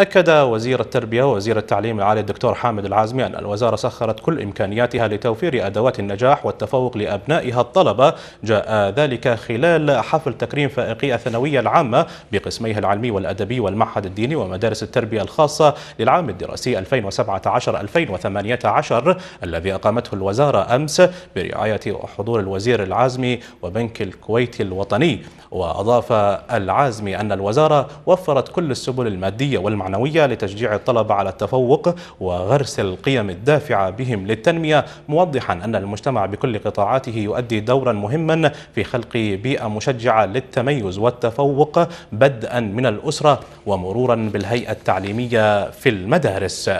أكد وزير التربية ووزير التعليم العالي الدكتور حامد العازمي أن الوزارة سخرت كل إمكانياتها لتوفير أدوات النجاح والتفوق لأبنائها الطلبة جاء ذلك خلال حفل تكريم فائقي الثانوية العامة بقسميها العلمي والأدبي والمعهد الديني ومدارس التربية الخاصة للعام الدراسي 2017-2018 الذي أقامته الوزارة أمس برعاية وحضور الوزير العازمي وبنك الكويت الوطني وأضاف العازمي أن الوزارة وفرت كل السبل المادية والمعنوية المعنوية لتشجيع الطلبة على التفوق وغرس القيم الدافعة بهم للتنمية موضحا أن المجتمع بكل قطاعاته يؤدي دورا مهما في خلق بيئة مشجعة للتميز والتفوق بدءا من الأسرة ومرورا بالهيئة التعليمية في المدارس